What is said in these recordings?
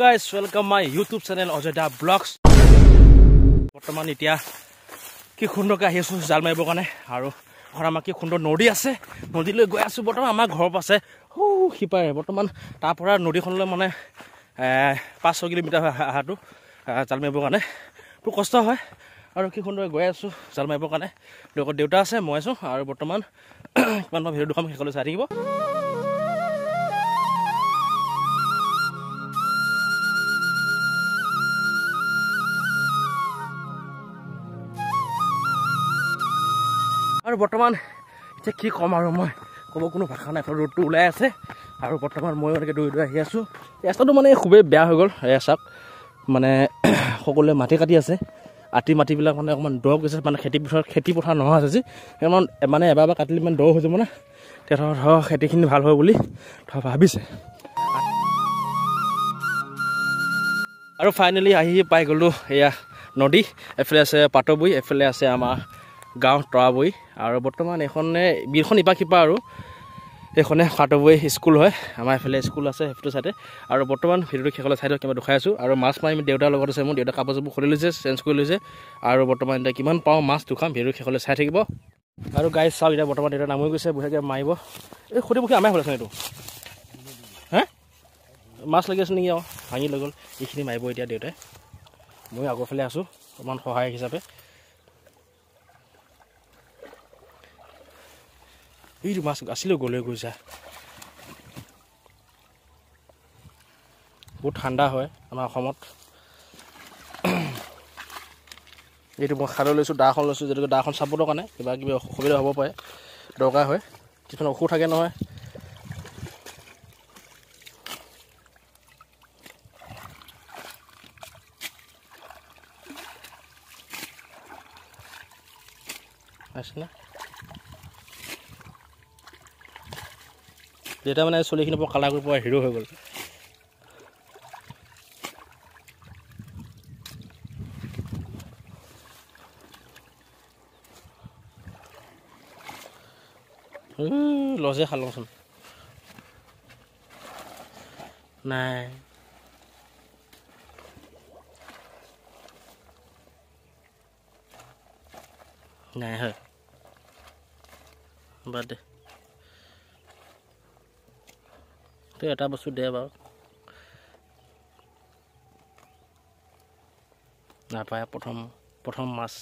Guys welcome my YouTube channel অজয়দা blog বৰ্তমান এতিয়া কি সুন্দৰকৈ আহি আছোঁ জাল মাৰিবৰ কাৰণে আৰু ঘৰ আমাৰ কি সুন্দৰ নদী আছে নদীলৈ গৈ আছোঁ বৰ্তমান আমাৰ ঘৰ আছে সৌ সিপাৰে বৰ্তমান তাৰ পৰা নদীখনলৈ মানে পাঁচ ছয় কিলোমিটাৰ অহাটো জাল মাৰিবৰ কাৰণে বহু কষ্ট হয় আৰু কি সুন্দৰকৈ গৈ আছোঁ জাল মাৰিবৰ কাৰণে লগত দেউতা আছে মই আছোঁ আৰু বৰ্তমান কিমান মই ভিডিঅ' দুখন শেষলৈ চাই থাকিব আৰু বৰ্তমান এতিয়া কি ক'ম আৰু মই ক'ব কোনো ভাষা নাই এখন ৰ'দটো ওলাই আছে আৰু বৰ্তমান ময়ো এনেকৈ দৌৰি দৌৰি আহি আছোঁ ৰাস্তাটো মানে খুবেই বেয়া হৈ গ'ল ৰেচাক মানে সকলোৱে মাটি কাটি আছে আটি মাটিবিলাক মানে অকণমান দ গৈছে মানে খেতি পথাৰ খেতি পথাৰ নোহোৱা হৈছে যি সেইমান মানে এবাৰ এবাৰ কাটিলে ইমান দ হৈছে মানে তেতিয়া ধৰক ধৰ খেতিখিনি ভাল হয় বুলি ধৰ ভাবিছে আৰু ফাইনেলি আহি পাই গ'লোঁ এয়া নদী এফালে আছে পাটবুৰি এফালে আছে আমাৰ গাঁও তৰাবৈ আৰু বৰ্তমান এইখনে বিলখন ইপা সিপা আৰু এইখনে খাটবৈ স্কুল হয় আমাৰ এফালে স্কুল আছে সেইটো চাইডে আৰু বৰ্তমান ভিডিঅ'টো সেইখনৰ চাইডত কিবা দেখাই আছোঁ আৰু মাছ মাৰি দেউতাৰ লগত আছে মোৰ দেউতাৰ কাপোৰ খুলি লৈছে চেঞ্জ কৰি লৈছে আৰু বৰ্তমান এতিয়া কিমান পাওঁ মাছ দুখাম ভিডিঅ' সেইখনলৈ চাই থাকিব আৰু গাই চাওক এতিয়া বৰ্তমান দেউতাই নামৈ গৈছে বুঢ়াকৈ মাৰিব এই সুধিমুখী আমাৰ হ'ল আছে এইটো হে মাছ লাগি আছে নেকি আৰু ভাঙি লৈ গ'ল এইখিনি মাৰিব এতিয়া দেউতাই মই আগৰফালে আছোঁ অকণমান সহায় হিচাপে biru masuk asli gole gue বহুত ঠাণ্ডা হয় আমাৰ অসমত যিহেতু মই খাদ লৈছোঁ দাখন লৈছোঁ যিহেতু দাখন চাপৰ কাৰণে কিবা কিবি অসুবিধা হ'ব পাৰে দৰকাৰ হয় কিছুমান অসুখ থাকে নহয় আছেনে দেউতা মানে চুলিখিনিৰ পৰা কালাৰ কৰি কৰিব হিৰো হৈ গ'ল লজে খালোচোন নাই নাই হয় বাদ দে মাহতে এটা বস্তু দে বাৰু নাপায় প্ৰথম প্ৰথম মাছ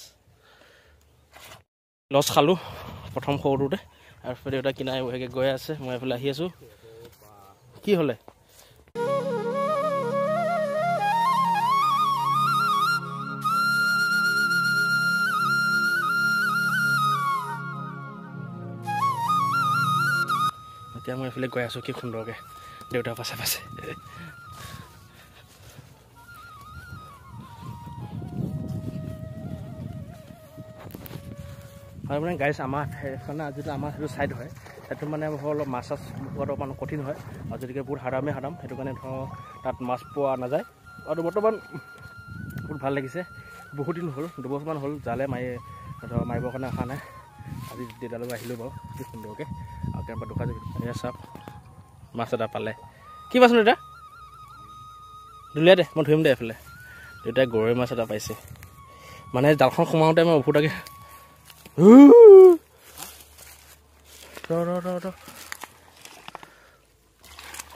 লছ খালোঁ প্ৰথম সৰুটোতে আৰু ফেৰি এটা কিনাৰে বহিকে গৈ আছে মই এইফালে আহি আছোঁ কি হ'লে এতিয়া মই এইফালে গৈ আছোঁ কি সুন্দৰকৈ Deuda পাছে pase. মানে গাইজ আমাৰ ঠাইখন আজি আমাৰ সেইটো ছাইড হয় সেইটো মানে অলপ মাছ চাছ পোৱাটো অকণমান কঠিন হয় আৰু যদি বহুত হাৰামে হাৰাম সেইটো কাৰণে ধৰক তাত মাছ পোৱা নাযায় আৰু বৰ্তমান বহুত ভাল লাগিছে বহুত দিন হ'ল দুবছৰমান হ'ল জালে মাৰি ধৰক মাৰিবৰ কাৰণে অহা নাই আজি দেউতালৈ আহিলোঁ বাৰু সুন্দৰকৈ আৰু কেনেবা দোকান চাওক মাছ এটা পালে কি পাইছিলো দেউতা দুলীয়া দে মই ধৰিম দে এফালে দেউতাই গৰৈ মাছ এটা পাইছে মানে জালখন সোমাওঁতে মই অফুটাকে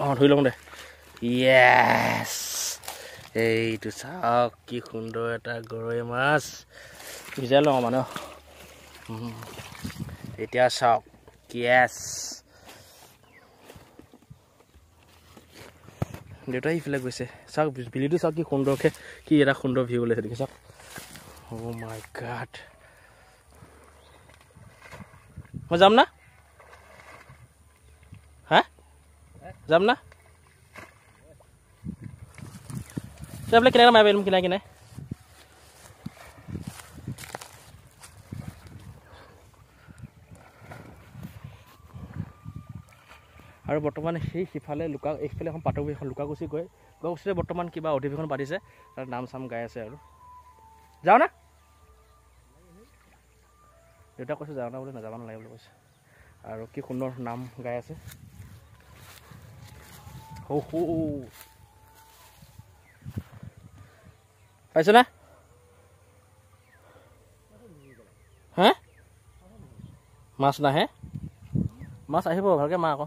অঁ ধুই লওঁ দে এইটো চাওক কি সুন্দৰ এটা গৰৈ মাছ বুজাই লওঁ মানে এতিয়া চাওক কি দেউতাই ইফালে গৈছে চাওক ভিলিটো চাওক কি সুন্দৰকৈ কি এটা সুন্দৰ ভিউ ওলাইছে দেখি চাওক অ' মাই গাড মই যাম না হা যাম না এইফালে কেনেকৈ মাৰিব কিনাই কিনাই আৰু বৰ্তমান সেই সিফালে লুকা এইফালে এখন পাতৰ এখন লুকাকুচি গৈ লুকাকুচিৰে বৰ্তমান কিবা অধিৱেশন পাতিছে তাত নাম চাম গাই আছে আৰু যাওঁ না দেউতাক কৈছে যাওঁ না বুলি নাযাব নালাগে বুলি কৈছে আৰু কি সুন্দৰ নাম গাই আছে পাইছে না হে মাছ নাহে মাছ আহিব ভালকৈ মা আকৌ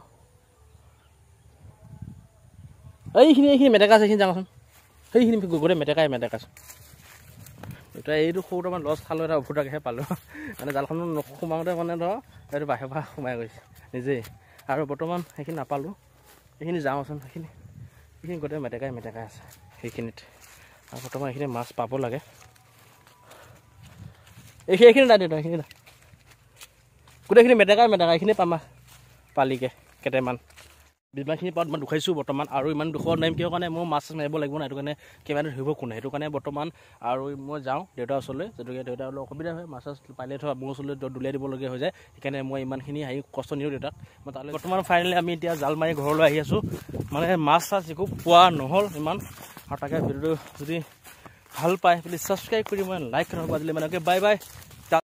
এইখিনি এইখিনি মেটেকা এইখিনি যাওঁচোন সেইখিনি গোটেই মেটেকাই মেটেকাচোন এতিয়া এইটো সৰুটো মানে লছ খালোঁ এটা অভুতাকেহে পালোঁ মানে জালখনো নোসোমাওঁতে মানে ধৰ এইটো বাহিৰৰ পৰা সোমাই গৈছে নিজেই আৰু বৰ্তমান সেইখিনি নাপালোঁ এইখিনি যাওঁচোন সেইখিনি এইখিনি গোটেই মেটেকাই মেটেকাই আছে সেইখিনিত আৰু বৰ্তমান এইখিনি মাছ পাব লাগে এইখিনি এইখিনি দাঁত এইখিনি গোটেইখিনি মেটেকাই মেটেকা এইখিনি পামা পালিকে কেইটামান বিমানখিনি পাৰত মই দুখাইছোঁ বৰ্তমান আৰু ইমান দুখৰ নাম কিহৰ কাৰণে মোৰ মাছ মাৰিব লাগিব ন সেইটো কাৰণে কিমান দিন ধৰিব কোনে সেইটো কাৰণে বৰ্তমান আৰু মই যাওঁ দেউতাৰ ওচৰলৈ যিহেতুকে দেউতাৰ অলপ অসুবিধা হয় মাছ চাছ পাৰিলে থোৱা মোৰ ওচৰলৈ দলিয়াই দিবলগীয়া হৈ যায় সেইকাৰণে মই ইমানখিনি হেৰি কষ্ট নিদিওঁ দেউতাক মই তালৈ বৰ্তমান ফাইনেলি আমি এতিয়া জাল মাৰি ঘৰলৈ আহি আছোঁ মানে মাছ চাছ একো পোৱা নহ'ল ইমান আৰু তাকে ভিডিঅ'টো যদি ভাল পায় প্লিজ ছাবস্ক্ৰাইব কৰি মই লাইক কৰিব পাৰিলে মানে বাই বাই